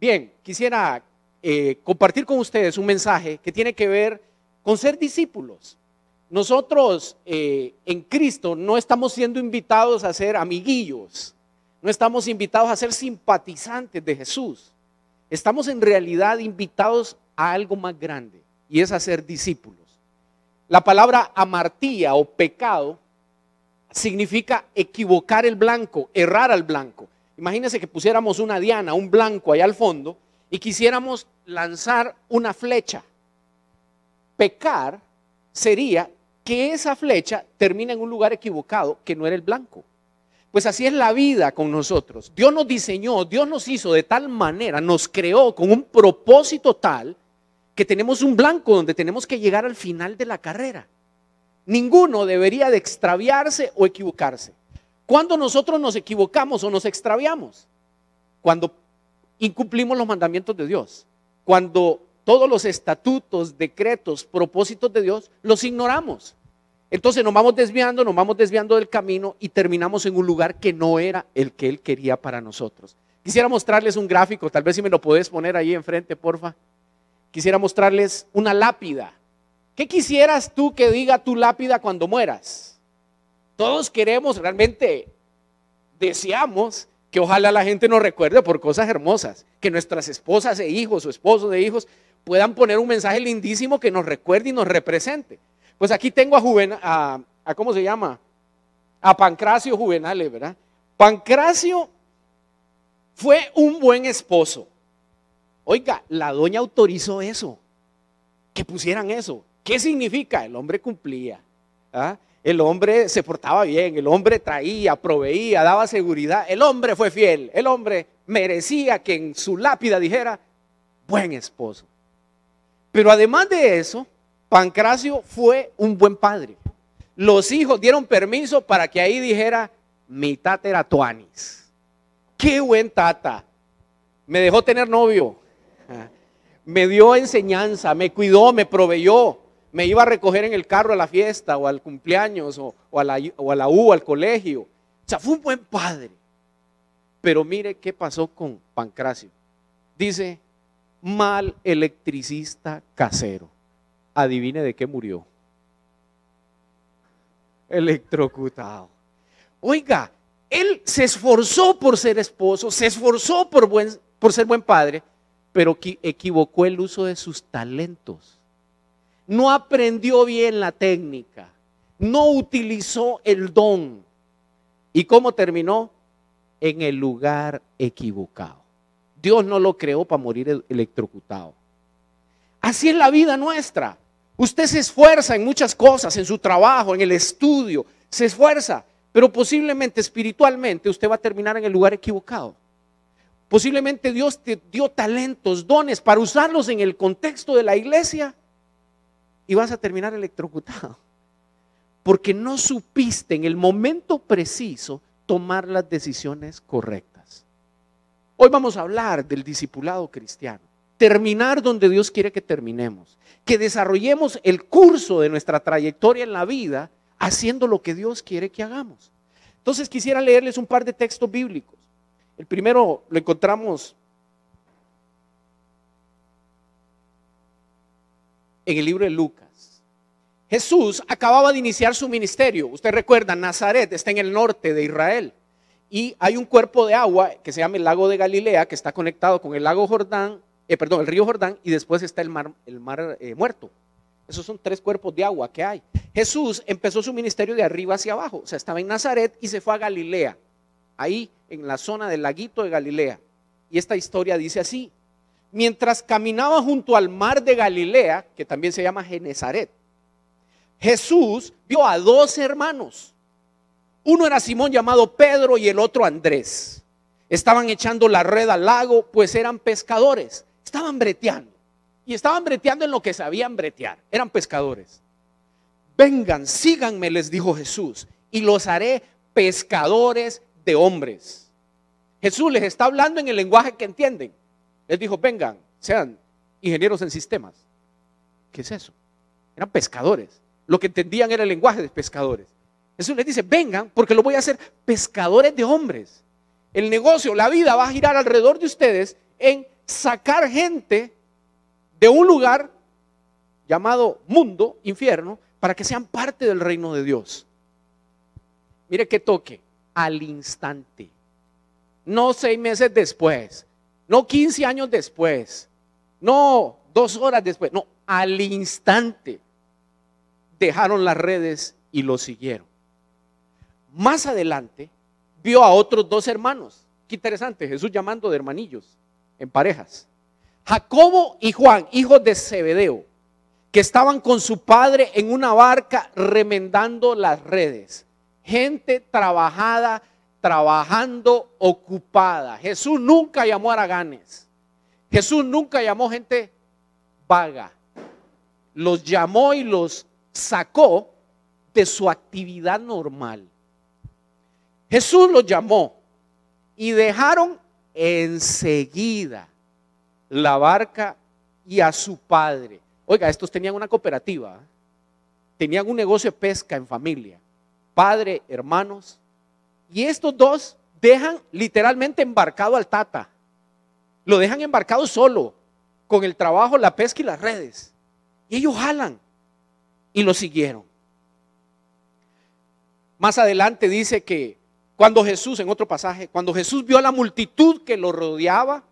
Bien, quisiera eh, compartir con ustedes un mensaje que tiene que ver con ser discípulos. Nosotros eh, en Cristo no estamos siendo invitados a ser amiguillos, no estamos invitados a ser simpatizantes de Jesús. Estamos en realidad invitados a algo más grande y es a ser discípulos. La palabra amartía o pecado significa equivocar el blanco, errar al blanco. Imagínense que pusiéramos una diana, un blanco allá al fondo, y quisiéramos lanzar una flecha. Pecar sería que esa flecha termina en un lugar equivocado que no era el blanco. Pues así es la vida con nosotros. Dios nos diseñó, Dios nos hizo de tal manera, nos creó con un propósito tal que tenemos un blanco donde tenemos que llegar al final de la carrera. Ninguno debería de extraviarse o equivocarse. ¿Cuándo nosotros nos equivocamos o nos extraviamos? Cuando incumplimos los mandamientos de Dios. Cuando todos los estatutos, decretos, propósitos de Dios los ignoramos. Entonces nos vamos desviando, nos vamos desviando del camino y terminamos en un lugar que no era el que Él quería para nosotros. Quisiera mostrarles un gráfico, tal vez si me lo puedes poner ahí enfrente, porfa. Quisiera mostrarles una lápida. ¿Qué quisieras tú que diga tu lápida cuando mueras? Todos queremos realmente, deseamos que ojalá la gente nos recuerde por cosas hermosas, que nuestras esposas e hijos o esposos de hijos puedan poner un mensaje lindísimo que nos recuerde y nos represente. Pues aquí tengo a Juvenal, a, ¿cómo se llama? A Pancracio Juvenal, ¿verdad? Pancracio fue un buen esposo. Oiga, la doña autorizó eso, que pusieran eso. ¿Qué significa? El hombre cumplía. ¿ah? El hombre se portaba bien, el hombre traía, proveía, daba seguridad, el hombre fue fiel, el hombre merecía que en su lápida dijera, buen esposo. Pero además de eso, Pancracio fue un buen padre. Los hijos dieron permiso para que ahí dijera, mi tata era Tuanis. Qué buen tata. Me dejó tener novio. Ah. Me dio enseñanza, me cuidó, me proveyó me iba a recoger en el carro a la fiesta o al cumpleaños o, a, la, U, al colegio. O sea, fue un buen padre. Pero mire qué pasó con Pancracio. Dice, mal electricista casero. Adivine de qué murió. Electrocutado. Oiga, él se esforzó por ser esposo, se esforzó por ser buen padre, pero equivocó el uso de sus talentos no aprendió bien la técnica, no utilizó el don. ¿Y cómo terminó? En el lugar equivocado. Dios no lo creó para morir electrocutado. Así es la vida nuestra. Usted se esfuerza en muchas cosas, en su trabajo, en el estudio, se esfuerza, pero posiblemente espiritualmente usted va a terminar en el lugar equivocado. Posiblemente Dios te dio talentos, dones para usarlos en el contexto de la iglesia, y vas a terminar electrocutado. Porque no supiste en el momento preciso tomar las decisiones correctas. Hoy vamos a hablar del discipulado cristiano. Terminar donde Dios quiere que terminemos. Que desarrollemos el curso de nuestra trayectoria en la vida haciendo lo que Dios quiere que hagamos. Entonces quisiera leerles un par de textos bíblicos. El primero lo encontramos en el libro de Lucas. Jesús acababa de iniciar su ministerio. Usted recuerda, Nazaret está en el norte de Israel. Y hay un cuerpo de agua que se llama el lago de Galilea, que está conectado con el lago Jordán, eh, perdón, el río Jordán, y después está el mar, el mar eh, muerto. Esos son tres cuerpos de agua que hay. Jesús empezó su ministerio de arriba hacia abajo. O sea, estaba en Nazaret y se fue a Galilea, ahí en la zona del laguito de Galilea. Y esta historia dice así mientras caminaba junto al mar de Galilea, que también se llama Genezaret, Jesús vio a dos hermanos. Uno era Simón llamado Pedro y el otro Andrés. Estaban echando la red al lago, pues eran pescadores. Estaban breteando. Y estaban breteando en lo que sabían bretear. Eran pescadores. Vengan, síganme, les dijo Jesús, y los haré pescadores de hombres. Jesús les está hablando en el lenguaje que entienden. Él dijo, vengan, sean ingenieros en sistemas. ¿Qué es eso? Eran pescadores. Lo que entendían era el lenguaje de pescadores. Jesús les dice, vengan porque lo voy a hacer pescadores de hombres. El negocio, la vida va a girar alrededor de ustedes en sacar gente de un lugar llamado mundo, infierno, para que sean parte del reino de Dios. Mire qué toque, al instante, no seis meses después, no 15 años después, no dos horas después, no, al instante dejaron las redes y lo siguieron. Más adelante vio a otros dos hermanos. Qué interesante, Jesús llamando de hermanillos, en parejas. Jacobo y Juan, hijos de Zebedeo, que estaban con su padre en una barca remendando las redes. Gente trabajada, trabajando ocupada. Jesús nunca llamó a araganes. Jesús nunca llamó gente vaga. Los llamó y los sacó de su actividad normal. Jesús los llamó y dejaron enseguida la barca y a su padre. Oiga, estos tenían una cooperativa, ¿eh? tenían un negocio de pesca en familia, padre, hermanos, y estos dos dejan literalmente embarcado al Tata. Lo dejan embarcado solo, con el trabajo, la pesca y las redes. Y ellos jalan y lo siguieron. Más adelante dice que cuando Jesús, en otro pasaje, cuando Jesús vio a la multitud que lo rodeaba,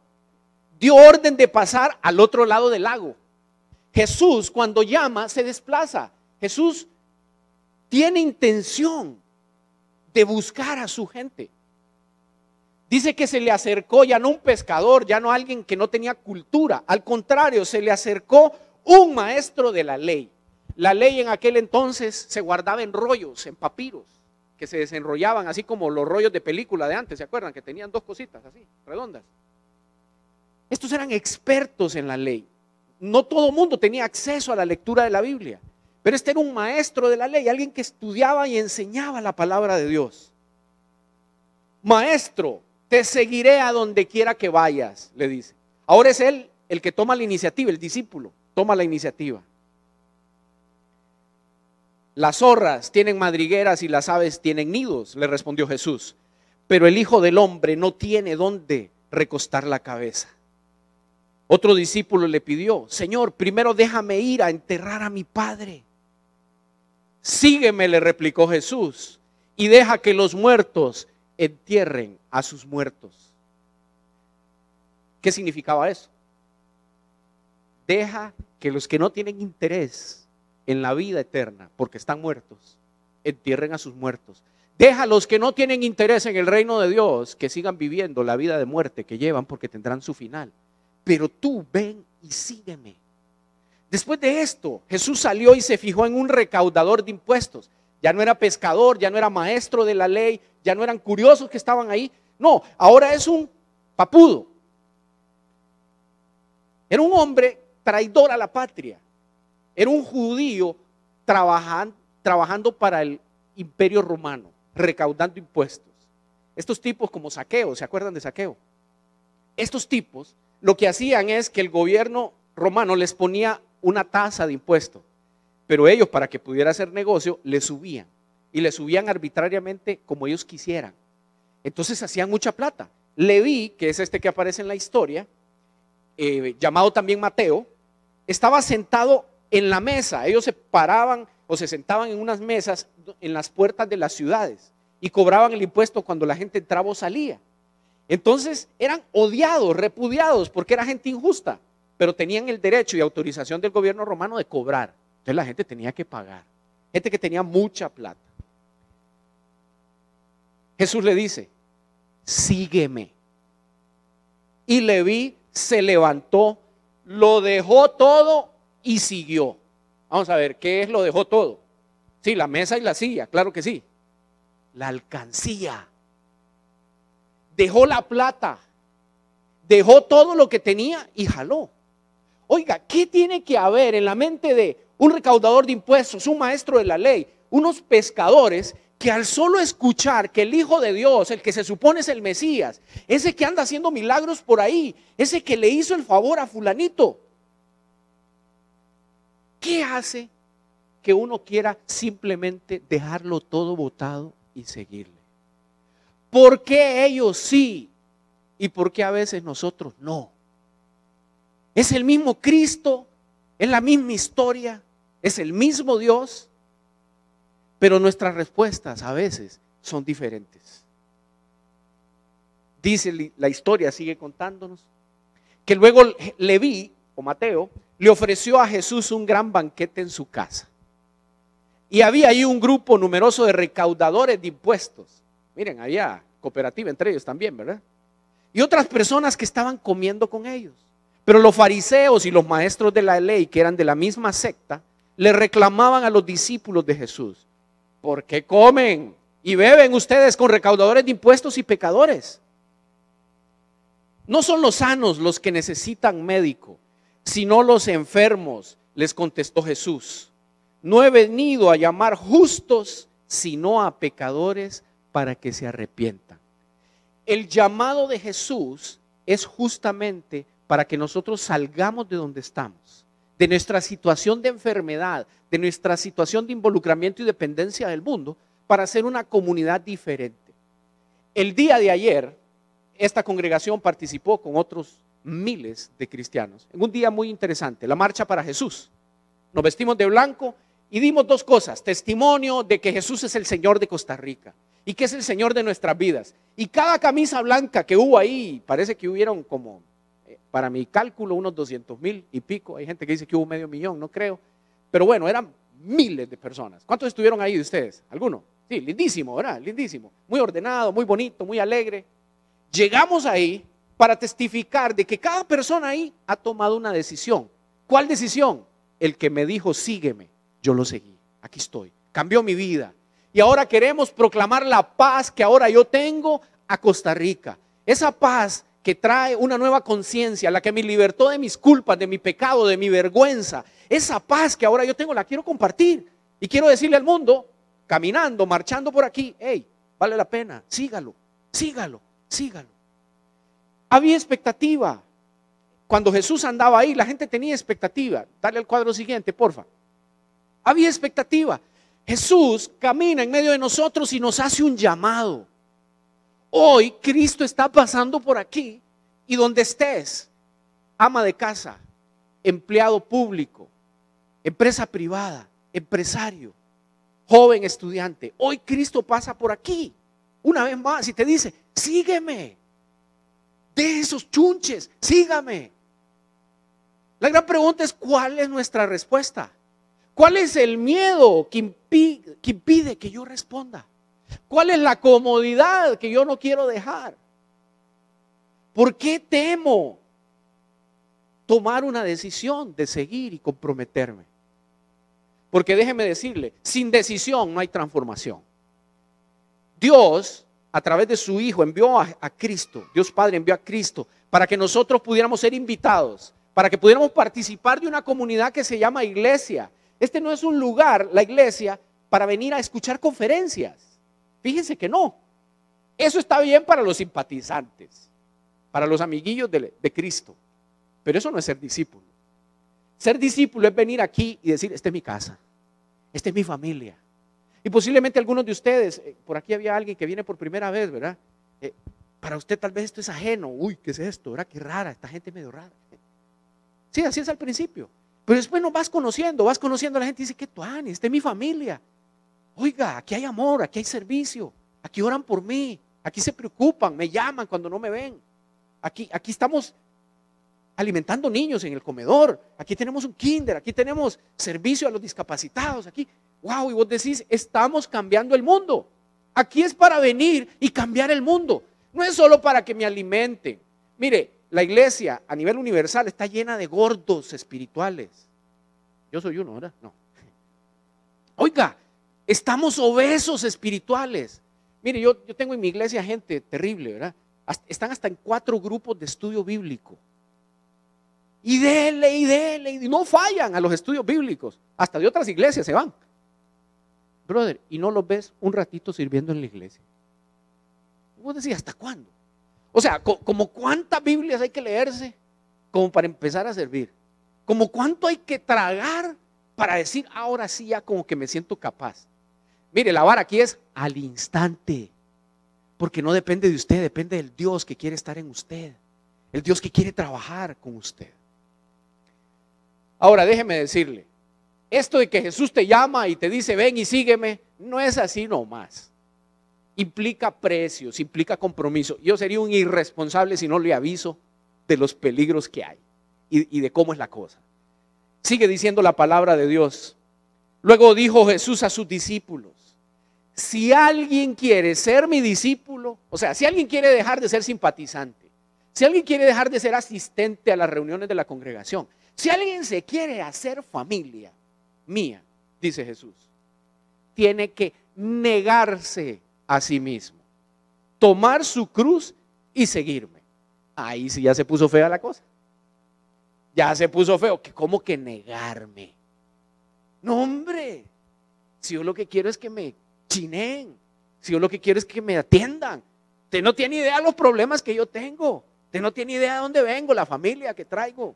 dio orden de pasar al otro lado del lago. Jesús cuando llama se desplaza. Jesús tiene intención buscar a su gente. Dice que se le acercó ya no un pescador, ya no alguien que no tenía cultura, al contrario, se le acercó un maestro de la ley. La ley en aquel entonces se guardaba en rollos, en papiros, que se desenrollaban así como los rollos de película de antes, ¿se acuerdan? Que tenían dos cositas así, redondas. Estos eran expertos en la ley. No todo mundo tenía acceso a la lectura de la Biblia. Pero este era un maestro de la ley, alguien que estudiaba y enseñaba la palabra de Dios. Maestro, te seguiré a donde quiera que vayas, le dice. Ahora es él el que toma la iniciativa, el discípulo toma la iniciativa. Las zorras tienen madrigueras y las aves tienen nidos, le respondió Jesús. Pero el Hijo del Hombre no tiene dónde recostar la cabeza. Otro discípulo le pidió, Señor, primero déjame ir a enterrar a mi Padre. Sígueme, le replicó Jesús, y deja que los muertos entierren a sus muertos. ¿Qué significaba eso? Deja que los que no tienen interés en la vida eterna, porque están muertos, entierren a sus muertos. Deja a los que no tienen interés en el reino de Dios que sigan viviendo la vida de muerte que llevan porque tendrán su final. Pero tú ven y sígueme. Después de esto, Jesús salió y se fijó en un recaudador de impuestos. Ya no era pescador, ya no era maestro de la ley, ya no eran curiosos que estaban ahí. No, ahora es un papudo. Era un hombre traidor a la patria. Era un judío trabajando para el imperio romano, recaudando impuestos. Estos tipos como saqueo, ¿se acuerdan de saqueo? Estos tipos lo que hacían es que el gobierno romano les ponía una tasa de impuesto, pero ellos para que pudiera hacer negocio le subían y le subían arbitrariamente como ellos quisieran. Entonces hacían mucha plata. Leví, que es este que aparece en la historia, eh, llamado también Mateo, estaba sentado en la mesa. Ellos se paraban o se sentaban en unas mesas en las puertas de las ciudades y cobraban el impuesto cuando la gente entraba o salía. Entonces eran odiados, repudiados, porque era gente injusta pero tenían el derecho y autorización del gobierno romano de cobrar. Entonces la gente tenía que pagar. Gente que tenía mucha plata. Jesús le dice, sígueme. Y Leví se levantó, lo dejó todo y siguió. Vamos a ver, ¿qué es lo dejó todo? Sí, la mesa y la silla, claro que sí. La alcancía. Dejó la plata. Dejó todo lo que tenía y jaló. Oiga, ¿qué tiene que haber en la mente de un recaudador de impuestos, un maestro de la ley, unos pescadores que al solo escuchar que el Hijo de Dios, el que se supone es el Mesías, ese que anda haciendo milagros por ahí, ese que le hizo el favor a fulanito, ¿qué hace que uno quiera simplemente dejarlo todo botado y seguirle? ¿Por qué ellos sí y por qué a veces nosotros no? Es el mismo Cristo, es la misma historia, es el mismo Dios, pero nuestras respuestas a veces son diferentes. Dice la historia, sigue contándonos, que luego Leví o Mateo le ofreció a Jesús un gran banquete en su casa. Y había ahí un grupo numeroso de recaudadores de impuestos. Miren, había cooperativa entre ellos también, ¿verdad? Y otras personas que estaban comiendo con ellos. Pero los fariseos y los maestros de la ley, que eran de la misma secta, le reclamaban a los discípulos de Jesús, ¿por qué comen y beben ustedes con recaudadores de impuestos y pecadores? No son los sanos los que necesitan médico, sino los enfermos, les contestó Jesús. No he venido a llamar justos, sino a pecadores para que se arrepientan. El llamado de Jesús es justamente para que nosotros salgamos de donde estamos, de nuestra situación de enfermedad, de nuestra situación de involucramiento y dependencia del mundo, para ser una comunidad diferente. El día de ayer, esta congregación participó con otros miles de cristianos en un día muy interesante, la Marcha para Jesús. Nos vestimos de blanco y dimos dos cosas, testimonio de que Jesús es el Señor de Costa Rica y que es el Señor de nuestras vidas. Y cada camisa blanca que hubo ahí, parece que hubieron como para mi cálculo unos 200 mil y pico. Hay gente que dice que hubo medio millón, no creo. Pero bueno, eran miles de personas. ¿Cuántos estuvieron ahí de ustedes? ¿Alguno? Sí, lindísimo, ¿verdad? Lindísimo. Muy ordenado, muy bonito, muy alegre. Llegamos ahí para testificar de que cada persona ahí ha tomado una decisión. ¿Cuál decisión? El que me dijo, sígueme. Yo lo seguí. Aquí estoy. Cambió mi vida. Y ahora queremos proclamar la paz que ahora yo tengo a Costa Rica. Esa paz que trae una nueva conciencia, la que me libertó de mis culpas, de mi pecado, de mi vergüenza. Esa paz que ahora yo tengo la quiero compartir. Y quiero decirle al mundo, caminando, marchando por aquí, hey, vale la pena, sígalo, sígalo, sígalo. Había expectativa. Cuando Jesús andaba ahí, la gente tenía expectativa. Dale al cuadro siguiente, porfa. Había expectativa. Jesús camina en medio de nosotros y nos hace un llamado. Hoy Cristo está pasando por aquí y donde estés, ama de casa, empleado público, empresa privada, empresario, joven estudiante, hoy Cristo pasa por aquí una vez más y te dice, sígueme, de esos chunches, sígame. La gran pregunta es, ¿cuál es nuestra respuesta? ¿Cuál es el miedo que impide que, impide que yo responda? ¿Cuál es la comodidad que yo no quiero dejar? ¿Por qué temo tomar una decisión de seguir y comprometerme? Porque déjeme decirle, sin decisión no hay transformación. Dios, a través de su Hijo, envió a, Cristo, Dios Padre envió a Cristo, para que nosotros pudiéramos ser invitados, para que pudiéramos participar de una comunidad que se llama iglesia. Este no es un lugar, la iglesia, para venir a escuchar conferencias. Fíjense que no. Eso está bien para los simpatizantes, para los amiguillos de, Cristo, pero eso no es ser discípulo. Ser discípulo es venir aquí y decir, esta es mi casa, esta es mi familia. Y posiblemente algunos de ustedes, eh, por aquí había alguien que viene por primera vez, ¿verdad? Eh, para usted tal vez esto es ajeno. Uy, ¿qué es esto? ¿Verdad? Qué rara, esta gente medio rara. Sí, así es al principio. Pero después no vas conociendo, vas conociendo a la gente y dice, qué tuani, esta es mi familia. Oiga, aquí hay amor, aquí hay servicio, aquí oran por mí, aquí se preocupan, me llaman cuando no me ven. Aquí, aquí estamos alimentando niños en el comedor, aquí tenemos un kinder, aquí tenemos servicio a los discapacitados, aquí, wow, y vos decís, estamos cambiando el mundo. Aquí es para venir y cambiar el mundo. No es solo para que me alimente. Mire, la iglesia a nivel universal está llena de gordos espirituales. Yo soy uno, ¿verdad? No. Oiga, Estamos obesos espirituales. Mire, yo, tengo en mi iglesia gente terrible, ¿verdad? están hasta en cuatro grupos de estudio bíblico. Y dele, y dele, y no fallan a los estudios bíblicos. Hasta de otras iglesias se van. Brother, y no los ves un ratito sirviendo en la iglesia. Vos decís, ¿hasta cuándo? O sea, como cuántas Biblias hay que leerse como para empezar a servir. Como cuánto hay que tragar para decir, ahora sí ya como que me siento capaz. Mire, la vara aquí es al instante. Porque no depende de usted, depende del Dios que quiere estar en usted. El Dios que quiere trabajar con usted. Ahora, déjeme decirle, esto de que Jesús te llama y te dice, ven y sígueme, no es así nomás. Implica precios, implica compromiso. Yo sería un irresponsable si no le aviso de los peligros que hay y, y de cómo es la cosa. Sigue diciendo la palabra de Dios. Luego dijo Jesús a sus discípulos, si alguien quiere ser mi discípulo, o sea, si alguien quiere dejar de ser simpatizante, si alguien quiere dejar de ser asistente a las reuniones de la congregación, si alguien se quiere hacer familia mía, dice Jesús, tiene que negarse a sí mismo, tomar su cruz y seguirme. Ahí sí ya se puso fea la cosa. Ya se puso feo. ¿Cómo que negarme? No, hombre. Si yo lo que quiero es que me Chinen, Si yo lo que quiero es que me atiendan. Usted no tiene idea los problemas que yo tengo. Usted no tiene idea de dónde vengo, la familia que traigo,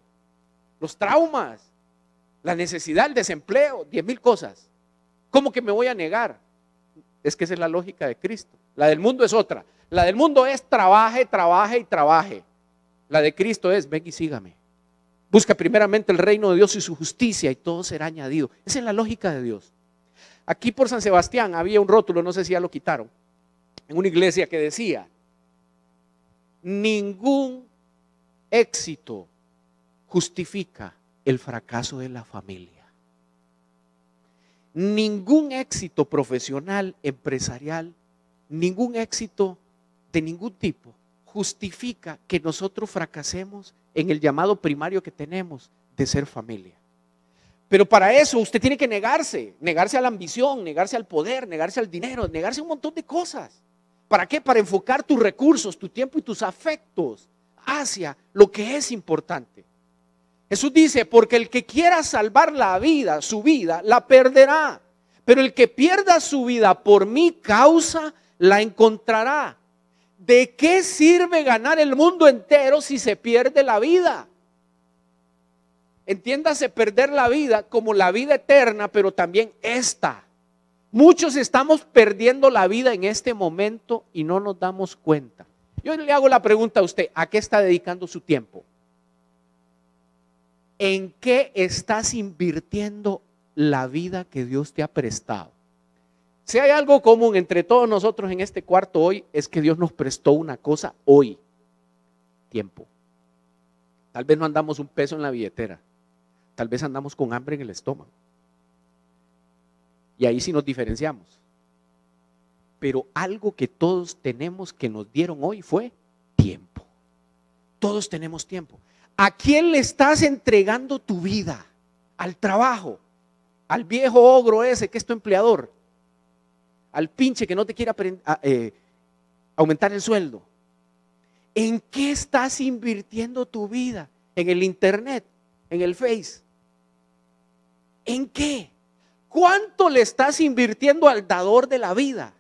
los traumas, la necesidad, el desempleo, diez mil cosas. ¿Cómo que me voy a negar? Es que esa es la lógica de Cristo. La del mundo es otra. La del mundo es trabaje, trabaje y trabaje. La de Cristo es ven y sígame. Busca primeramente el reino de Dios y su justicia y todo será añadido. Esa es la lógica de Dios. Aquí por San Sebastián había un rótulo, no sé si ya lo quitaron, en una iglesia que decía, ningún éxito justifica el fracaso de la familia. Ningún éxito profesional, empresarial, ningún éxito de ningún tipo justifica que nosotros fracasemos en el llamado primario que tenemos de ser familia. Pero para eso usted tiene que negarse, negarse a la ambición, negarse al poder, negarse al dinero, negarse a un montón de cosas. ¿Para qué? Para enfocar tus recursos, tu tiempo y tus afectos hacia lo que es importante. Jesús dice, porque el que quiera salvar la vida, su vida, la perderá. Pero el que pierda su vida por mi causa, la encontrará. ¿De qué sirve ganar el mundo entero si se pierde la vida? Entiéndase perder la vida como la vida eterna, pero también esta. Muchos estamos perdiendo la vida en este momento y no nos damos cuenta. Yo le hago la pregunta a usted, ¿a qué está dedicando su tiempo? ¿En qué estás invirtiendo la vida que Dios te ha prestado? Si hay algo común entre todos nosotros en este cuarto hoy, es que Dios nos prestó una cosa hoy, tiempo. Tal vez no andamos un peso en la billetera. Tal vez andamos con hambre en el estómago. Y ahí sí nos diferenciamos. Pero algo que todos tenemos que nos dieron hoy fue tiempo. Todos tenemos tiempo. ¿A quién le estás entregando tu vida? Al trabajo, al viejo ogro ese que es tu empleador, al pinche que no te quiere ah, eh, aumentar el sueldo. ¿En qué estás invirtiendo tu vida? ¿En el internet? en el Face. ¿En qué? ¿Cuánto le estás invirtiendo al dador de la vida?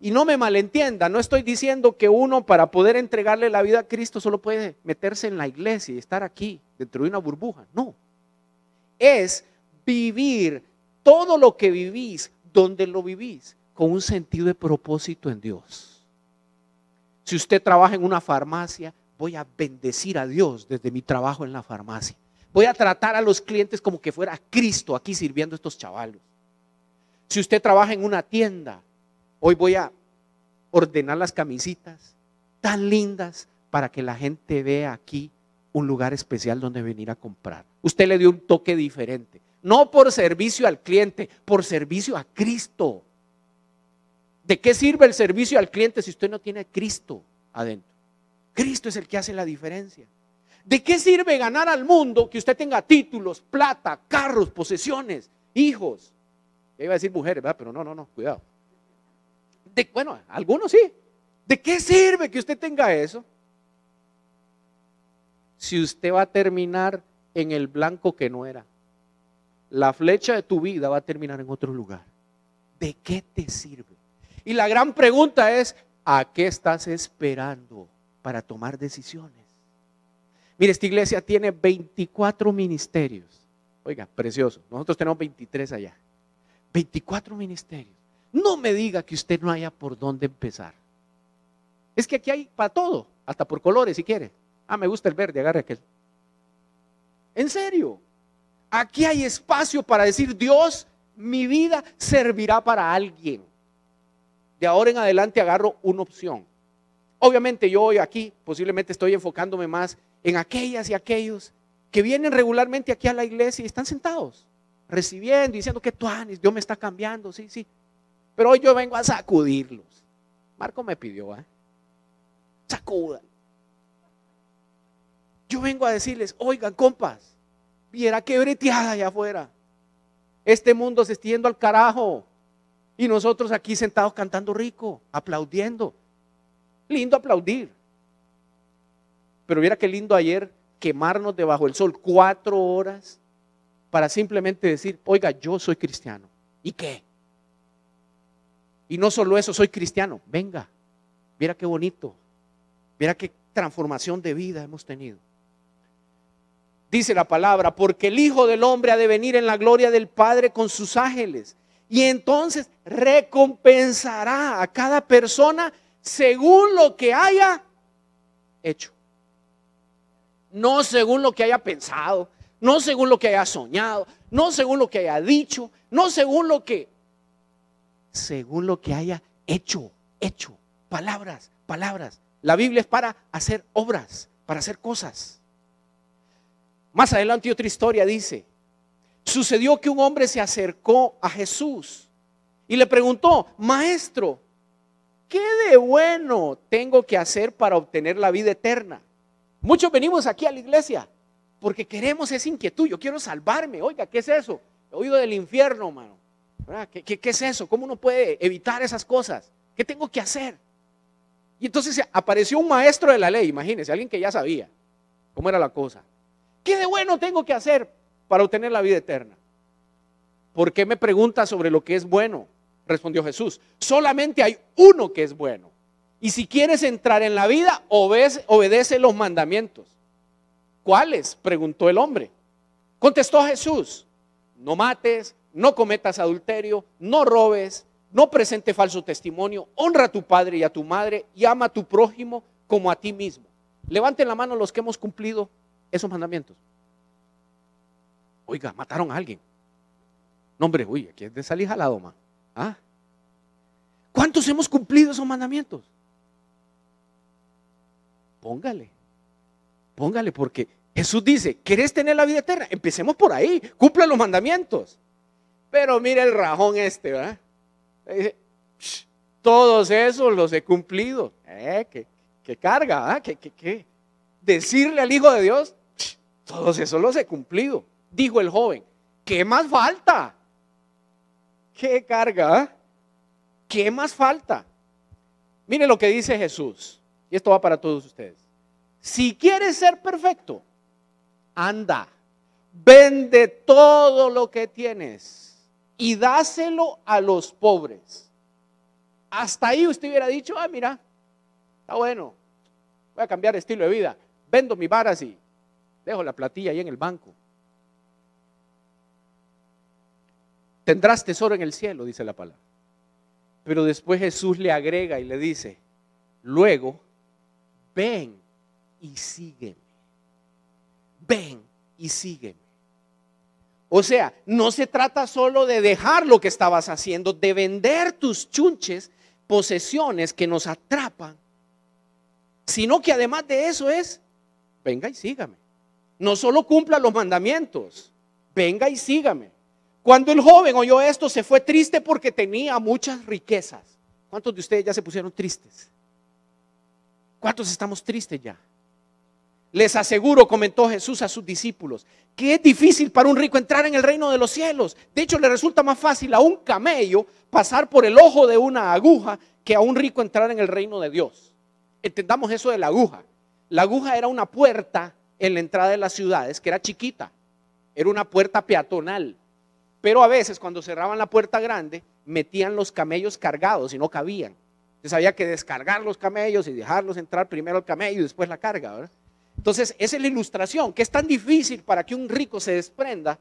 Y no me malentienda, no estoy diciendo que uno para poder entregarle la vida a Cristo solo puede meterse en la iglesia y estar aquí dentro de una burbuja. No. Es vivir todo lo que vivís, donde lo vivís, con un sentido de propósito en Dios. Si usted trabaja en una farmacia, voy a bendecir a Dios desde mi trabajo en la farmacia. Voy a tratar a los clientes como que fuera Cristo aquí sirviendo a estos chavalos. Si usted trabaja en una tienda, hoy voy a ordenar las camisitas tan lindas para que la gente vea aquí un lugar especial donde venir a comprar. Usted le dio un toque diferente. No por servicio al cliente, por servicio a Cristo. ¿De qué sirve el servicio al cliente si usted no tiene a Cristo adentro? Cristo es el que hace la diferencia. ¿De qué sirve ganar al mundo que usted tenga títulos, plata, carros, posesiones, hijos? iba a decir mujeres, Pero no, no, no, cuidado. bueno, algunos sí. ¿De qué sirve que usted tenga eso? Si usted va a terminar en el blanco que no era. La flecha de tu vida va a terminar en otro lugar. ¿De qué te sirve? Y la gran pregunta es, ¿a qué estás esperando? para tomar decisiones. Mire, esta iglesia tiene 24 ministerios. Oiga, precioso. Nosotros tenemos 23 allá. 24 ministerios. No me diga que usted no haya por dónde empezar. Es que aquí hay para todo, hasta por colores si quiere. Ah, me gusta el verde, agarre aquel. En serio, aquí hay espacio para decir, Dios, mi vida servirá para alguien. De ahora en adelante agarro una opción. Obviamente yo hoy aquí posiblemente estoy enfocándome más en aquellas y aquellos que vienen regularmente aquí a la iglesia y están sentados, recibiendo, diciendo que tú, Dios me está cambiando, sí, sí. Pero hoy yo vengo a sacudirlos. Marco me pidió, ¿eh? Sacudan. Yo vengo a decirles, oigan, compas, viera qué breteada allá afuera. Este mundo se está yendo al carajo. Y nosotros aquí sentados cantando rico, aplaudiendo. Lindo aplaudir. Pero mira qué lindo ayer quemarnos debajo del sol cuatro horas para simplemente decir, oiga, yo soy cristiano. ¿Y qué? Y no solo eso, soy cristiano. Venga, mira qué bonito. mira qué transformación de vida hemos tenido. Dice la palabra, porque el Hijo del Hombre ha de venir en la gloria del Padre con sus ángeles. Y entonces recompensará a cada persona según lo que haya hecho. No según lo que haya pensado, no según lo que haya soñado, no según lo que haya dicho, no según lo que, según lo que haya hecho, hecho, palabras, palabras. La Biblia es para hacer obras, para hacer cosas. Más adelante otra historia dice, sucedió que un hombre se acercó a Jesús y le preguntó, maestro, ¿qué de bueno tengo que hacer para obtener la vida eterna? Muchos venimos aquí a la iglesia porque queremos esa inquietud. Yo quiero salvarme. Oiga, ¿qué es eso? He Oído del infierno, mano. ¿Qué, ¿Qué, es eso? ¿Cómo uno puede evitar esas cosas? ¿Qué tengo que hacer? Y entonces apareció un maestro de la ley, imagínense, alguien que ya sabía cómo era la cosa. ¿Qué de bueno tengo que hacer para obtener la vida eterna? ¿Por qué me pregunta sobre lo que es bueno? respondió Jesús, solamente hay uno que es bueno. Y si quieres entrar en la vida, obedece, los mandamientos. ¿Cuáles? preguntó el hombre. Contestó Jesús, no mates, no cometas adulterio, no robes, no presente falso testimonio, honra a tu padre y a tu madre y ama a tu prójimo como a ti mismo. Levanten la mano los que hemos cumplido esos mandamientos. Oiga, mataron a alguien. No, hombre, uy, aquí es de salir jalado, más. ¿Ah? ¿Cuántos hemos cumplido esos mandamientos? Póngale, póngale, porque Jesús dice, ¿querés tener la vida eterna? Empecemos por ahí, cumple los mandamientos. Pero mira el rajón este, ¿verdad? Dice, todos esos los he cumplido. Eh, qué, carga, ¿ah? Decirle al Hijo de Dios, todos esos los he cumplido. Dijo el joven, ¿qué más falta? qué carga? Ah? ¿Qué más falta? Mire lo que dice Jesús, y esto va para todos ustedes. Si quieres ser perfecto, anda, vende todo lo que tienes y dáselo a los pobres. Hasta ahí usted hubiera dicho, ah, mira, está bueno, voy a cambiar estilo de vida, vendo mi vara y dejo la platilla ahí en el banco. Tendrás tesoro en el cielo, dice la palabra. Pero después Jesús le agrega y le dice, luego, ven y sígueme. Ven y sígueme. O sea, no se trata solo de dejar lo que estabas haciendo, de vender tus chunches, posesiones que nos atrapan, sino que además de eso es, venga y sígame. No solo cumpla los mandamientos, venga y sígame. Cuando el joven oyó esto, se fue triste porque tenía muchas riquezas. ¿Cuántos de ustedes ya se pusieron tristes? ¿Cuántos estamos tristes ya? Les aseguro, comentó Jesús a sus discípulos, que es difícil para un rico entrar en el reino de los cielos. De hecho, le resulta más fácil a un camello pasar por el ojo de una aguja que a un rico entrar en el reino de Dios. Entendamos eso de la aguja. La aguja era una puerta en la entrada de las ciudades que era chiquita. Era una puerta peatonal pero a veces cuando cerraban la puerta grande, metían los camellos cargados y no cabían. Entonces había que descargar los camellos y dejarlos entrar primero el camello y después la carga. Entonces, esa es la ilustración, que es tan difícil para que un rico se desprenda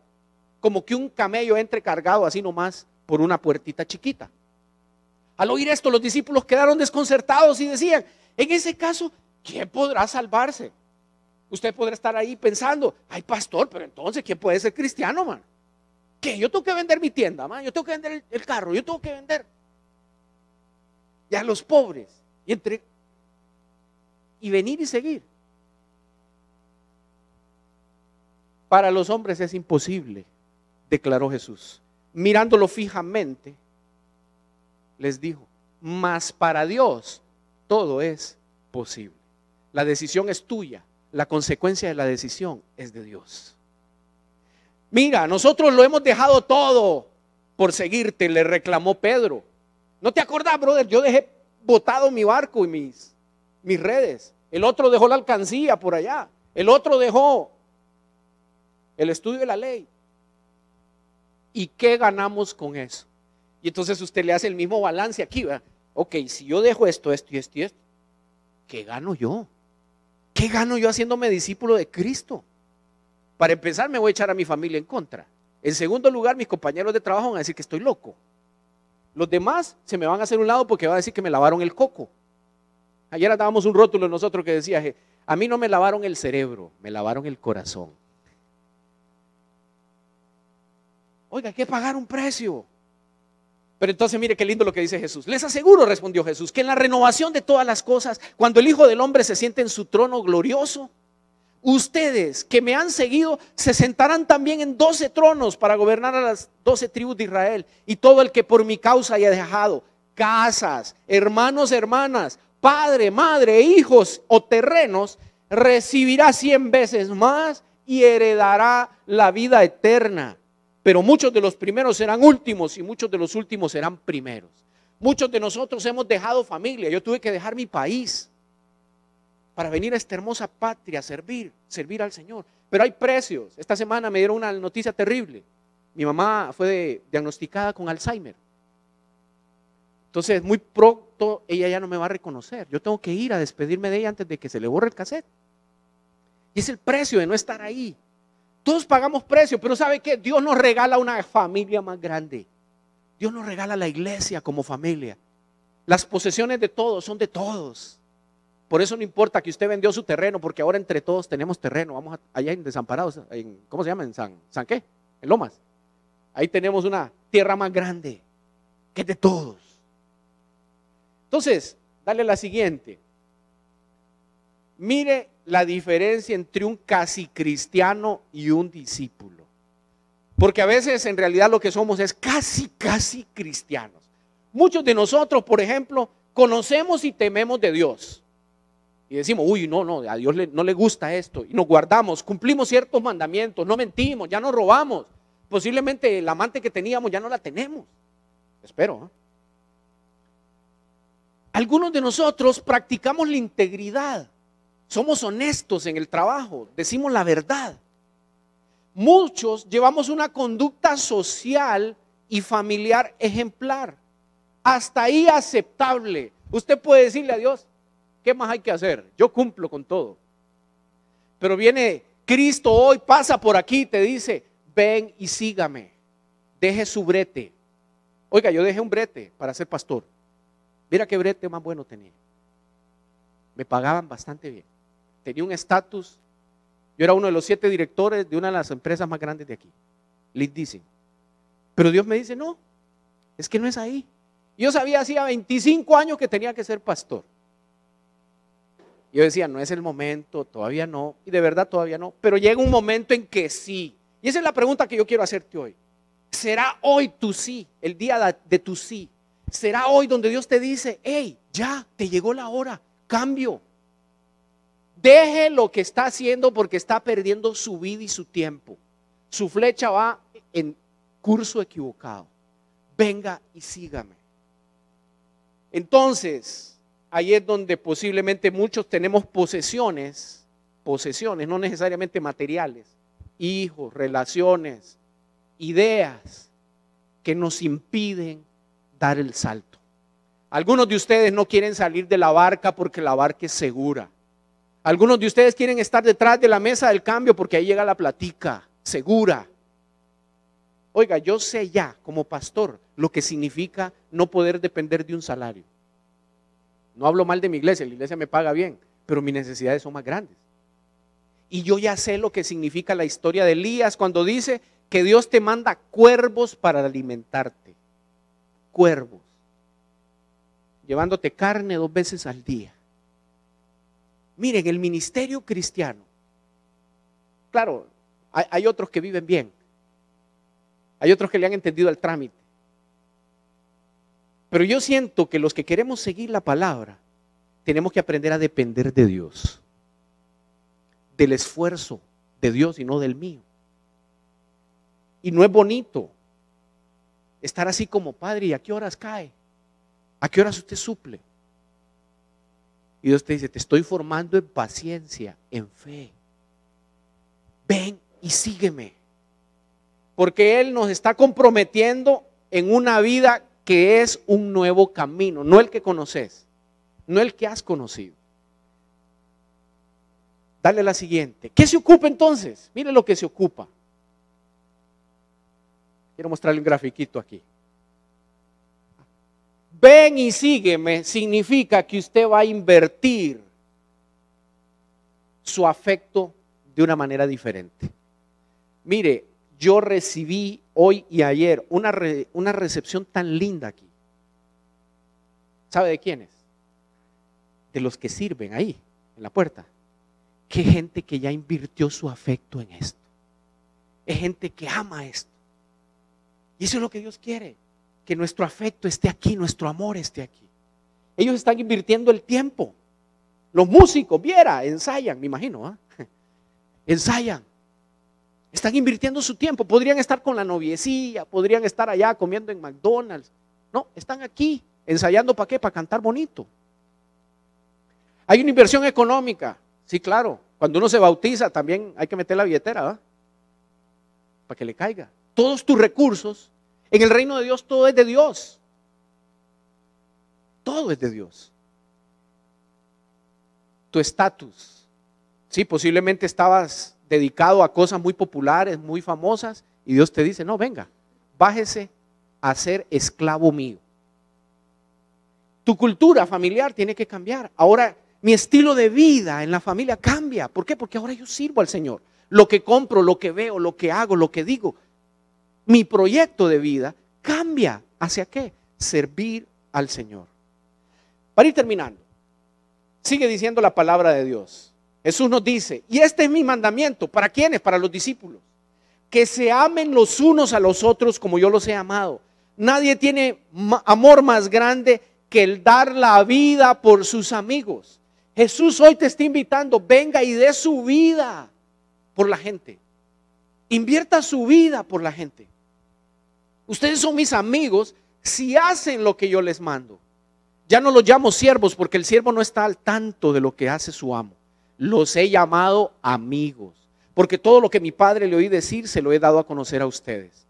como que un camello entre cargado así nomás por una puertita chiquita. Al oír esto, los discípulos quedaron desconcertados y decían, en ese caso, ¿quién podrá salvarse? Usted podrá estar ahí pensando, ay pastor, pero entonces, ¿quién puede ser cristiano, man? Yo tengo que vender mi tienda, yo tengo que vender el, carro, yo tengo que vender. Y a los pobres. Y, entre, y venir y seguir. Para los hombres es imposible, declaró Jesús. Mirándolo fijamente, les dijo, mas para Dios todo es posible. La decisión es tuya, la consecuencia de la decisión es de Dios. Mira, nosotros lo hemos dejado todo por seguirte, le reclamó Pedro. ¿No te acuerdas, brother? Yo dejé botado mi barco y mis, mis redes. El otro dejó la alcancía por allá. El otro dejó el estudio de la ley. ¿Y qué ganamos con eso? Y entonces usted le hace el mismo balance aquí, Ok, si yo dejo esto, esto y esto y esto, ¿qué gano yo? ¿Qué gano yo haciéndome discípulo de Cristo? Para empezar, me voy a echar a mi familia en contra. En segundo lugar, mis compañeros de trabajo van a decir que estoy loco. Los demás se me van a hacer un lado porque van a decir que me lavaron el coco. Ayer dábamos un rótulo nosotros que decía, a mí no me lavaron el cerebro, me lavaron el corazón. Oiga, hay que pagar un precio. Pero entonces mire qué lindo lo que dice Jesús. Les aseguro, respondió Jesús, que en la renovación de todas las cosas, cuando el Hijo del Hombre se siente en su trono glorioso, ustedes que me han seguido se sentarán también en doce tronos para gobernar a las doce tribus de Israel y todo el que por mi causa haya dejado casas, hermanos, hermanas, padre, madre, hijos o terrenos, recibirá cien veces más y heredará la vida eterna. Pero muchos de los primeros serán últimos y muchos de los últimos serán primeros. Muchos de nosotros hemos dejado familia. Yo tuve que dejar mi país para venir a esta hermosa patria a servir, servir al Señor. Pero hay precios. Esta semana me dieron una noticia terrible. Mi mamá fue diagnosticada con Alzheimer. Entonces, muy pronto ella ya no me va a reconocer. Yo tengo que ir a despedirme de ella antes de que se le borre el cassette. Y es el precio de no estar ahí. Todos pagamos precio, pero ¿sabe qué? Dios nos regala una familia más grande. Dios nos regala la iglesia como familia. Las posesiones de todos son de todos. Por eso no importa que usted vendió su terreno, porque ahora entre todos tenemos terreno. Vamos allá en Desamparados, en, ¿cómo se llama? En San, qué? En Lomas. Ahí tenemos una tierra más grande, que de todos. Entonces, dale la siguiente. Mire la diferencia entre un casi cristiano y un discípulo. Porque a veces en realidad lo que somos es casi, casi cristianos. Muchos de nosotros, por ejemplo, conocemos y tememos de Dios y decimos, uy, no, no, a Dios no le gusta esto, y nos guardamos, cumplimos ciertos mandamientos, no mentimos, ya no robamos, posiblemente el amante que teníamos ya no la tenemos. Espero. Algunos de nosotros practicamos la integridad, somos honestos en el trabajo, decimos la verdad. Muchos llevamos una conducta social y familiar ejemplar, hasta ahí aceptable. Usted puede decirle a Dios, ¿qué más hay que hacer? Yo cumplo con todo. Pero viene Cristo hoy, pasa por aquí y te dice, ven y sígame, deje su brete. Oiga, yo dejé un brete para ser pastor. Mira qué brete más bueno tenía. Me pagaban bastante bien. Tenía un estatus. Yo era uno de los siete directores de una de las empresas más grandes de aquí. Les dicen. Pero Dios me dice, no, es que no es ahí. Yo sabía hacía 25 años que tenía que ser pastor. Yo decía, no es el momento, todavía no, y de verdad todavía no, pero llega un momento en que sí. Y esa es la pregunta que yo quiero hacerte hoy. ¿Será hoy tu sí, el día de tu sí? ¿Será hoy donde Dios te dice, hey, ya, te llegó la hora, cambio? Deje lo que está haciendo porque está perdiendo su vida y su tiempo. Su flecha va en curso equivocado. Venga y sígame. Entonces, ahí es donde posiblemente muchos tenemos posesiones, posesiones, no necesariamente materiales, hijos, relaciones, ideas que nos impiden dar el salto. Algunos de ustedes no quieren salir de la barca porque la barca es segura. Algunos de ustedes quieren estar detrás de la mesa del cambio porque ahí llega la platica, segura. Oiga, yo sé ya como pastor lo que significa no poder depender de un salario. No hablo mal de mi iglesia, la iglesia me paga bien, pero mis necesidades son más grandes. Y yo ya sé lo que significa la historia de Elías cuando dice que Dios te manda cuervos para alimentarte. Cuervos. Llevándote carne dos veces al día. Miren, el ministerio cristiano. Claro, hay, otros que viven bien. Hay otros que le han entendido el trámite. Pero yo siento que los que queremos seguir la palabra, tenemos que aprender a depender de Dios, del esfuerzo de Dios y no del mío. Y no es bonito estar así como padre, ¿y a qué horas cae? ¿A qué horas usted suple? Y Dios te dice, te estoy formando en paciencia, en fe. Ven y sígueme. Porque Él nos está comprometiendo en una vida que es un nuevo camino, no el que conoces, no el que has conocido. Dale la siguiente. ¿Qué se ocupa entonces? Mire lo que se ocupa. Quiero mostrarle un grafiquito aquí. Ven y sígueme significa que usted va a invertir su afecto de una manera diferente. Mire, yo recibí hoy y ayer una, una recepción tan linda aquí. ¿Sabe de quiénes? De los que sirven ahí, en la puerta. Qué gente que ya invirtió su afecto en esto. Es gente que ama esto. Y eso es lo que Dios quiere, que nuestro afecto esté aquí, nuestro amor esté aquí. Ellos están invirtiendo el tiempo. Los músicos, viera, ensayan, me imagino, ¿ah? ensayan están invirtiendo su tiempo. Podrían estar con la noviecilla, podrían estar allá comiendo en McDonald's. No, están aquí ensayando para qué, para cantar bonito. Hay una inversión económica. Sí, claro. Cuando uno se bautiza también hay que meter la billetera, ¿verdad? Para que le caiga. Todos tus recursos. En el reino de Dios todo es de Dios. Todo es de Dios. Tu estatus. Sí, posiblemente estabas dedicado a cosas muy populares, muy famosas, y Dios te dice, no, venga, bájese a ser esclavo mío. Tu cultura familiar tiene que cambiar. Ahora mi estilo de vida en la familia cambia. ¿Por qué? Porque ahora yo sirvo al Señor. Lo que compro, lo que veo, lo que hago, lo que digo. Mi proyecto de vida cambia. ¿Hacia qué? Servir al Señor. Para ir terminando, sigue diciendo la palabra de Dios. Jesús nos dice, y este es mi mandamiento, ¿para quiénes? Para los discípulos. Que se amen los unos a los otros como yo los he amado. Nadie tiene amor más grande que el dar la vida por sus amigos. Jesús hoy te está invitando, venga y dé su vida por la gente. Invierta su vida por la gente. Ustedes son mis amigos si hacen lo que yo les mando. Ya no los llamo siervos porque el siervo no está al tanto de lo que hace su amo los he llamado amigos, porque todo lo que mi padre le oí decir se lo he dado a conocer a ustedes.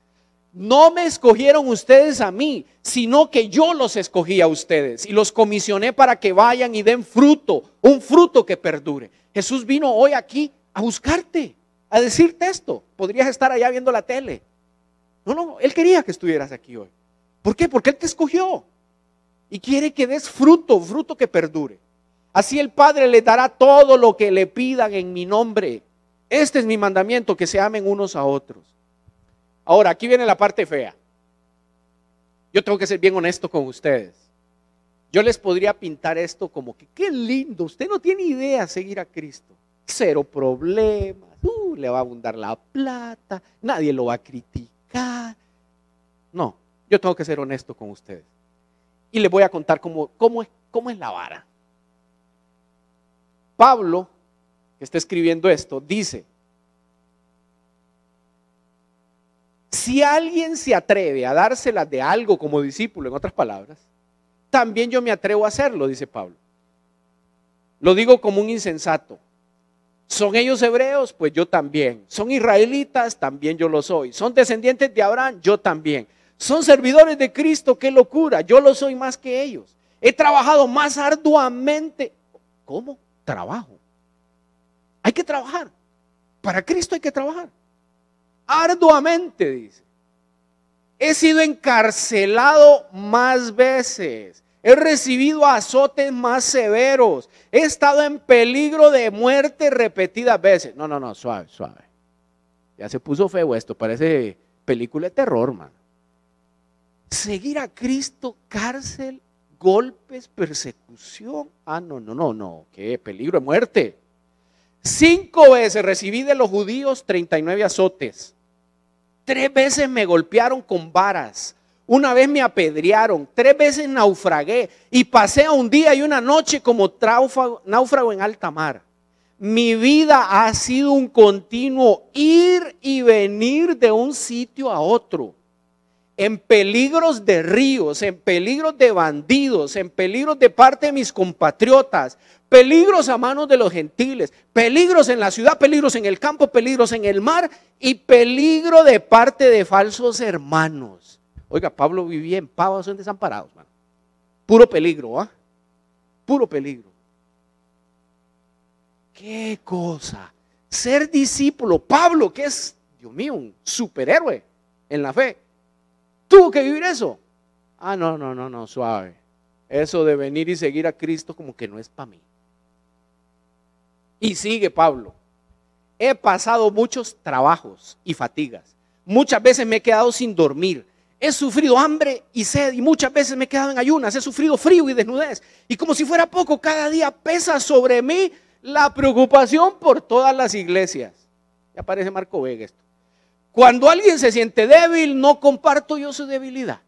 No me escogieron ustedes a mí, sino que yo los escogí a ustedes y los comisioné para que vayan y den fruto, un fruto que perdure. Jesús vino hoy aquí a buscarte, a decirte esto. Podrías estar allá viendo la tele. No, no, Él quería que estuvieras aquí hoy. ¿Por qué? Porque Él te escogió y quiere que des fruto, fruto que perdure. Así el Padre le dará todo lo que le pidan en mi nombre. Este es mi mandamiento, que se amen unos a otros. Ahora, aquí viene la parte fea. Yo tengo que ser bien honesto con ustedes. Yo les podría pintar esto como que, qué lindo, usted no tiene idea seguir a Cristo. Cero problemas, uh, le va a abundar la plata, nadie lo va a criticar. No, yo tengo que ser honesto con ustedes. Y les voy a contar cómo, cómo, cómo es la vara. Pablo, que está escribiendo esto, dice, si alguien se atreve a dárselas de algo como discípulo, en otras palabras, también yo me atrevo a hacerlo, dice Pablo. Lo digo como un insensato. ¿Son ellos hebreos? Pues yo también. ¿Son israelitas? También yo lo soy. ¿Son descendientes de Abraham? Yo también. ¿Son servidores de Cristo? ¡Qué locura! Yo lo soy más que ellos. He trabajado más arduamente. ¿Cómo? trabajo. Hay que trabajar. Para Cristo hay que trabajar. Arduamente, dice. He sido encarcelado más veces. He recibido azotes más severos. He estado en peligro de muerte repetidas veces. No, no, no, suave, suave. Ya se puso feo esto. Parece película de terror, man. Seguir a Cristo, cárcel golpes, persecución. Ah, no, no, no, no, qué peligro de muerte. Cinco veces recibí de los judíos 39 azotes. Tres veces me golpearon con varas. Una vez me apedrearon. Tres veces naufragué. Y pasé un día y una noche como náufrago en alta mar. Mi vida ha sido un continuo ir y venir de un sitio a otro en peligros de ríos, en peligros de bandidos, en peligros de parte de mis compatriotas, peligros a manos de los gentiles, peligros en la ciudad, peligros en el campo, peligros en el mar y peligro de parte de falsos hermanos. Oiga, Pablo vivía en pavos, son desamparados, man. Puro peligro, ¿ah? Puro peligro. Qué cosa. Ser discípulo, Pablo, que es, Dios mío, un superhéroe en la fe Tuvo que vivir eso. Ah, no, no, no, no, suave. Eso de venir y seguir a Cristo como que no es para mí. Y sigue Pablo. He pasado muchos trabajos y fatigas. Muchas veces me he quedado sin dormir. He sufrido hambre y sed y muchas veces me he quedado en ayunas. He sufrido frío y desnudez. Y como si fuera poco, cada día pesa sobre mí la preocupación por todas las iglesias. Ya parece Marco Vega esto. Cuando alguien se siente débil, no comparto yo su debilidad.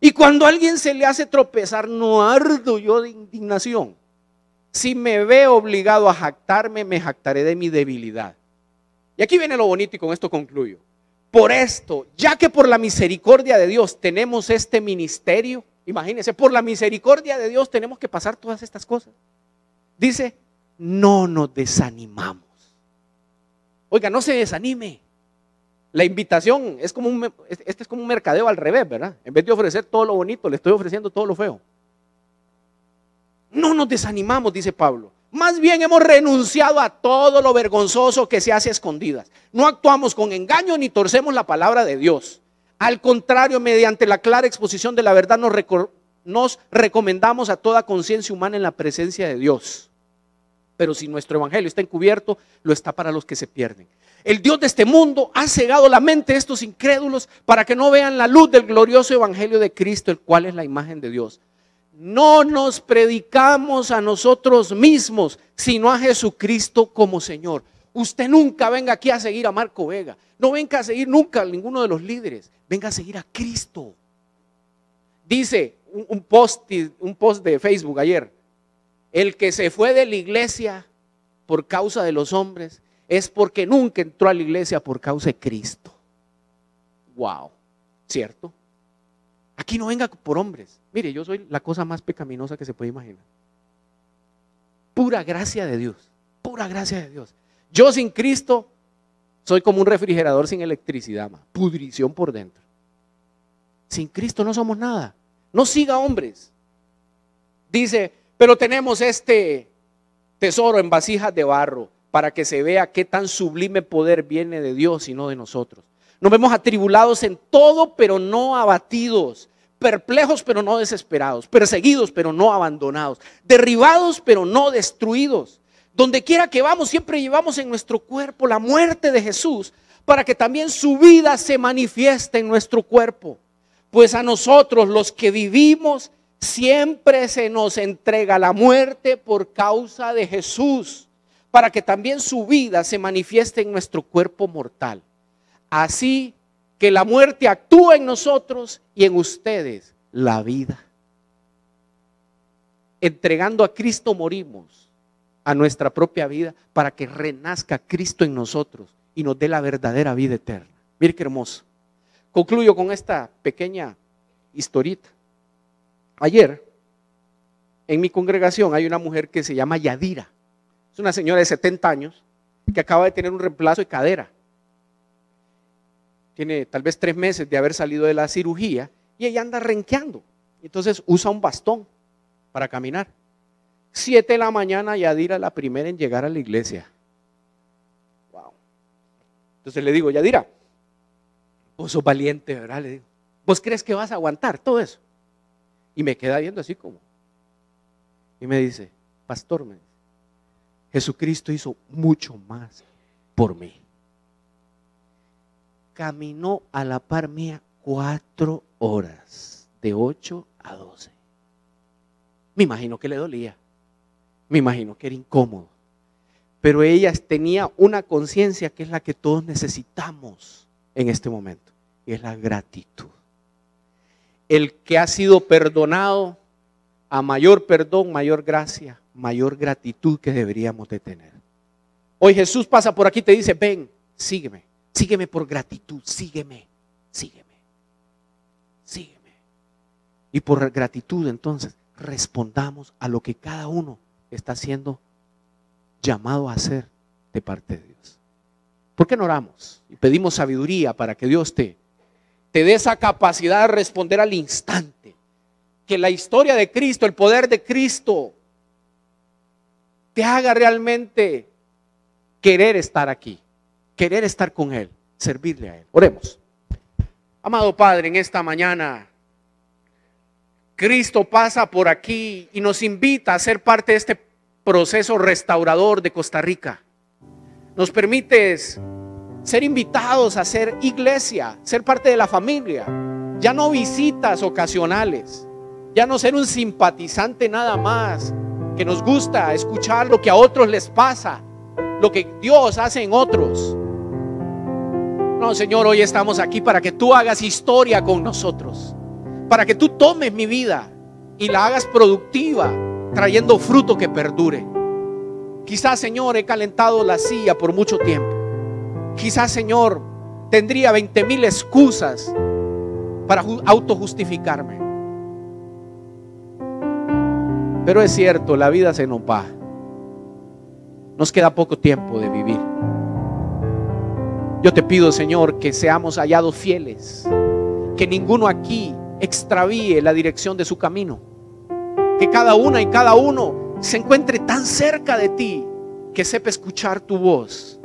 Y cuando alguien se le hace tropezar, no ardo yo de indignación. Si me ve obligado a jactarme, me jactaré de mi debilidad. Y aquí viene lo bonito y con esto concluyo. Por esto, ya que por la misericordia de Dios tenemos este ministerio, imagínense, por la misericordia de Dios tenemos que pasar todas estas cosas. Dice, no nos desanimamos. Oiga, no se desanime. La invitación es como un, este es como un mercadeo al revés, ¿verdad? En vez de ofrecer todo lo bonito, le estoy ofreciendo todo lo feo. No nos desanimamos, dice Pablo. Más bien hemos renunciado a todo lo vergonzoso que se hace a escondidas. No actuamos con engaño ni torcemos la palabra de Dios. Al contrario, mediante la clara exposición de la verdad nos recomendamos a toda conciencia humana en la presencia de Dios. Pero si nuestro evangelio está encubierto, lo está para los que se pierden. El Dios de este mundo ha cegado la mente de estos incrédulos para que no vean la luz del glorioso Evangelio de Cristo, el cual es la imagen de Dios. No nos predicamos a nosotros mismos, sino a Jesucristo como Señor. Usted nunca venga aquí a seguir a Marco Vega. No venga a seguir nunca a ninguno de los líderes. Venga a seguir a Cristo. Dice un, un post de Facebook ayer. El que se fue de la iglesia por causa de los hombres es porque nunca entró a la iglesia por causa de Cristo. Wow, ¿cierto? Aquí no venga por hombres. Mire, yo soy la cosa más pecaminosa que se puede imaginar. Pura gracia de Dios, pura gracia de Dios. Yo sin Cristo soy como un refrigerador sin electricidad, pudrición por dentro. Sin Cristo no somos nada. No siga hombres. Dice, pero tenemos este tesoro en vasijas de barro para que se vea qué tan sublime poder viene de Dios y no de nosotros. Nos vemos atribulados en todo, pero no abatidos, perplejos, pero no desesperados, perseguidos, pero no abandonados, derribados, pero no destruidos. Donde quiera que vamos, siempre llevamos en nuestro cuerpo la muerte de Jesús para que también su vida se manifieste en nuestro cuerpo. Pues a nosotros los que vivimos, siempre se nos entrega la muerte por causa de Jesús para que también su vida se manifieste en nuestro cuerpo mortal. Así que la muerte actúa en nosotros y en ustedes la vida. Entregando a Cristo morimos a nuestra propia vida para que renazca Cristo en nosotros y nos dé la verdadera vida eterna. Mire qué hermoso. Concluyo con esta pequeña historita. Ayer, en mi congregación hay una mujer que se llama Yadira una señora de 70 años que acaba de tener un reemplazo de cadera. Tiene tal vez tres meses de haber salido de la cirugía y ella anda renqueando. Entonces usa un bastón para caminar. Siete de la mañana Yadira la primera en llegar a la iglesia. Wow. Entonces le digo, Yadira, vos sos valiente, ¿verdad? Le digo, ¿vos crees que vas a aguantar todo eso? Y me queda viendo así como. Y me dice, pastor, me dice, Jesucristo hizo mucho más por mí. Caminó a la par mía cuatro horas, de ocho a doce. Me imagino que le dolía, me imagino que era incómodo, pero ella tenía una conciencia que es la que todos necesitamos en este momento, y es la gratitud. El que ha sido perdonado, a mayor perdón, mayor gracia, mayor gratitud que deberíamos de tener. Hoy Jesús pasa por aquí y te dice, ven, sígueme, sígueme por gratitud, sígueme, sígueme, sígueme. Y por gratitud entonces respondamos a lo que cada uno está siendo llamado a hacer de parte de Dios. ¿Por qué no oramos y pedimos sabiduría para que Dios te, te dé esa capacidad de responder al instante? Que la historia de Cristo, el poder de Cristo, te haga realmente querer estar aquí, querer estar con Él, servirle a Él. Oremos. Amado Padre, en esta mañana, Cristo pasa por aquí y nos invita a ser parte de este proceso restaurador de Costa Rica. Nos permites ser invitados a ser iglesia, ser parte de la familia, ya no visitas ocasionales, ya no ser un simpatizante nada más, que nos gusta escuchar lo que a otros les pasa, lo que Dios hace en otros. No, Señor, hoy estamos aquí para que tú hagas historia con nosotros, para que tú tomes mi vida y la hagas productiva, trayendo fruto que perdure. Quizás, Señor, he calentado la silla por mucho tiempo. Quizás, Señor, tendría 20 mil excusas para autojustificarme. Pero es cierto, la vida se nos va. Nos queda poco tiempo de vivir. Yo te pido, Señor, que seamos hallados fieles, que ninguno aquí extravíe la dirección de su camino, que cada una y cada uno se encuentre tan cerca de ti que sepa escuchar tu voz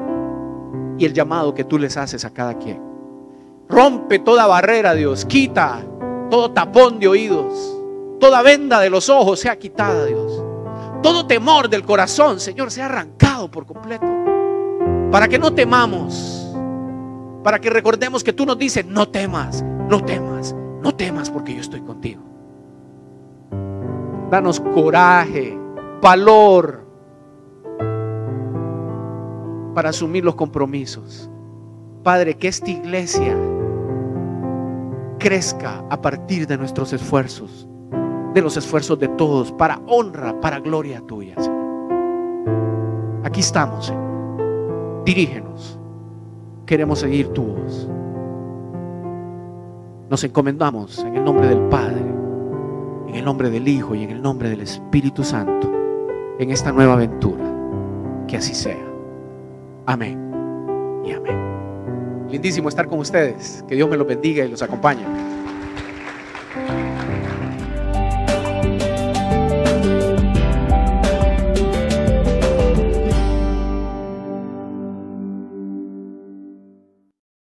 y el llamado que tú les haces a cada quien. Rompe toda barrera, Dios, quita todo tapón de oídos Toda venda de los ojos sea quitada, Dios. Todo temor del corazón, Señor, sea arrancado por completo. Para que no temamos. Para que recordemos que tú nos dices, no temas, no temas, no temas porque yo estoy contigo. Danos coraje, valor para asumir los compromisos. Padre, que esta iglesia crezca a partir de nuestros esfuerzos de los esfuerzos de todos, para honra, para gloria tuya, Aquí estamos, Dirígenos. Queremos seguir tu voz. Nos encomendamos en el nombre del Padre, en el nombre del Hijo y en el nombre del Espíritu Santo en esta nueva aventura. Que así sea. Amén y amén. Lindísimo estar con ustedes. Que Dios me los bendiga y los acompañe.